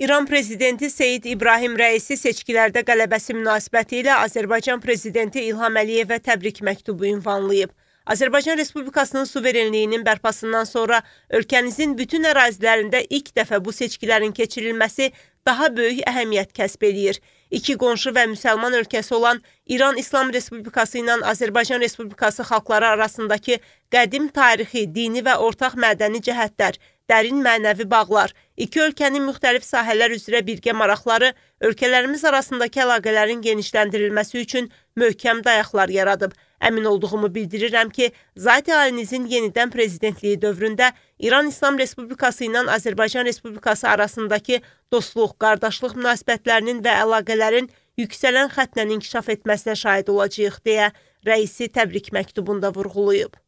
İran prezidenti Seyid İbrahim Rəisi seçkilərdə qələbəsi münasibəti ilə Azərbaycan prezidenti İlham Əliyevə təbrik məktubu ünvanlayıb. Azərbaycan Respublikasının suverenliyinin bərpasından sonra ölkənizin bütün ərazilərində ilk dəfə bu seçkilərin keçirilməsi daha böyük əhəmiyyət kəsb eləyir. İki qonşu və müsəlman ölkəsi olan İran İslam Respublikası ilə Azərbaycan Respublikası xalqları arasındakı qədim tarixi, dini və ortaq mədəni cəhətlər – dərin mənəvi bağlar, iki ölkənin müxtəlif sahələr üzrə birgə maraqları ölkələrimiz arasındakı əlaqələrin genişləndirilməsi üçün möhkəm dayaqlar yaradıb. Əmin olduğumu bildirirəm ki, Zati Alinizin yenidən prezidentliyi dövründə İran İslam Respublikası ilə Azərbaycan Respublikası arasındakı dostluq, qardaşlıq münasibətlərinin və əlaqələrin yüksələn xətlə inkişaf etməsinə şahid olacağıq deyə rəisi təbrik məktubunda vurğulayıb.